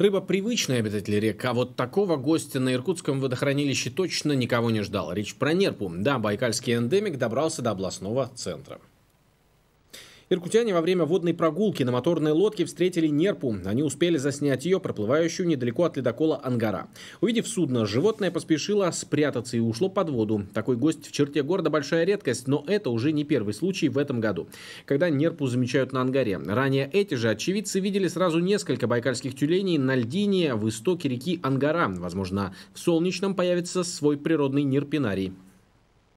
Рыба привычная обитатель рек, а вот такого гостя на Иркутском водохранилище точно никого не ждал. Речь про нерпу. Да, байкальский эндемик добрался до областного центра. Иркутяне во время водной прогулки на моторной лодке встретили нерпу. Они успели заснять ее, проплывающую недалеко от ледокола «Ангара». Увидев судно, животное поспешило спрятаться и ушло под воду. Такой гость в черте города большая редкость, но это уже не первый случай в этом году, когда нерпу замечают на ангаре. Ранее эти же очевидцы видели сразу несколько байкальских тюленей на льдине в истоке реки Ангара. Возможно, в Солнечном появится свой природный нерпинарий.